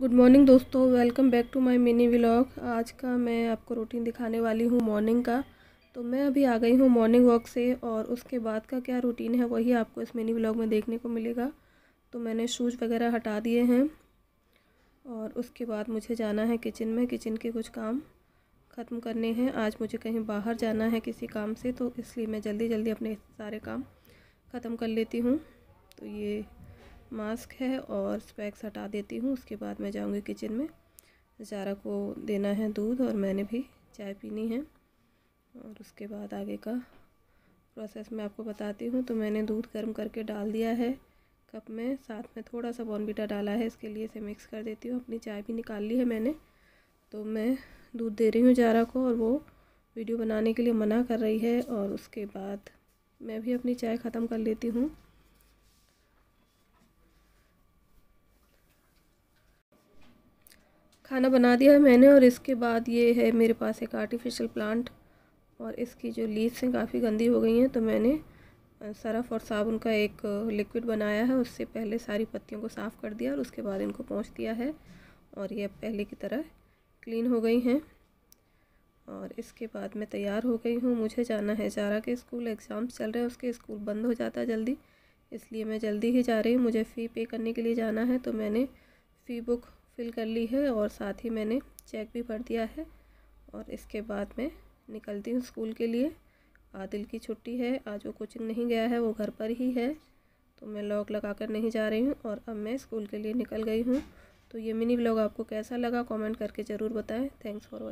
good morning दोस्तों welcome back to my mini vlog आज का मैं आपको रूटीन दिखाने वाली हूँ मॉर्निंग का तो मैं अभी आ गई हूँ मॉर्निंग वॉक से और उसके बाद का क्या रूटीन है वही आपको इस मिनी व्लॉग में देखने को मिलेगा तो मैंने शूज़ वगैरह हटा दिए हैं और उसके बाद मुझे जाना है किचन में किचन के कुछ काम ख़त्म करने हैं आज मुझे कहीं बाहर जाना है किसी काम से तो इसलिए मैं जल्दी जल्दी अपने सारे काम ख़त्म कर लेती हूँ तो ये मास्क है और स्पैक्स हटा देती हूँ उसके बाद मैं जाऊँगी किचन में जारा को देना है दूध और मैंने भी चाय पीनी है और उसके बाद आगे का प्रोसेस मैं आपको बताती हूँ तो मैंने दूध गर्म करके डाल दिया है कप में साथ में थोड़ा सा बॉर्नबीटा डाला है इसके लिए इसे मिक्स कर देती हूँ अपनी चाय भी निकाल ली है मैंने तो मैं दूध दे रही हूँ जारा को और वो वीडियो बनाने के लिए मना कर रही है और उसके बाद मैं भी अपनी चाय ख़त्म कर लेती हूँ खाना बना दिया है मैंने और इसके बाद ये है मेरे पास एक आर्टिफिशियल प्लांट और इसकी जो लीव्स हैं काफ़ी गंदी हो गई हैं तो मैंने सरफ़ और साबुन का एक लिक्विड बनाया है उससे पहले सारी पत्तियों को साफ़ कर दिया और उसके बाद इनको पहुँच दिया है और ये अब पहले की तरह क्लीन हो गई हैं और इसके बाद मैं तैयार हो गई हूँ मुझे जाना है जारा के स्कूल एग्ज़ाम्स चल रहे हैं उसके स्कूल बंद हो जाता है जल्दी इसलिए मैं जल्दी ही जा रही हूँ मुझे फ़ी पे करने के लिए जाना है तो मैंने फ़ी बुक फिल कर ली है और साथ ही मैंने चेक भी भर दिया है और इसके बाद मैं निकलती हूँ स्कूल के लिए आदिल की छुट्टी है आज वो कोचिंग नहीं गया है वो घर पर ही है तो मैं लॉक लगा कर नहीं जा रही हूँ और अब मैं स्कूल के लिए निकल गई हूँ तो ये मिनी ब्लॉग आपको कैसा लगा कमेंट करके ज़रूर बताएं थैंक्स फॉर वॉचिंग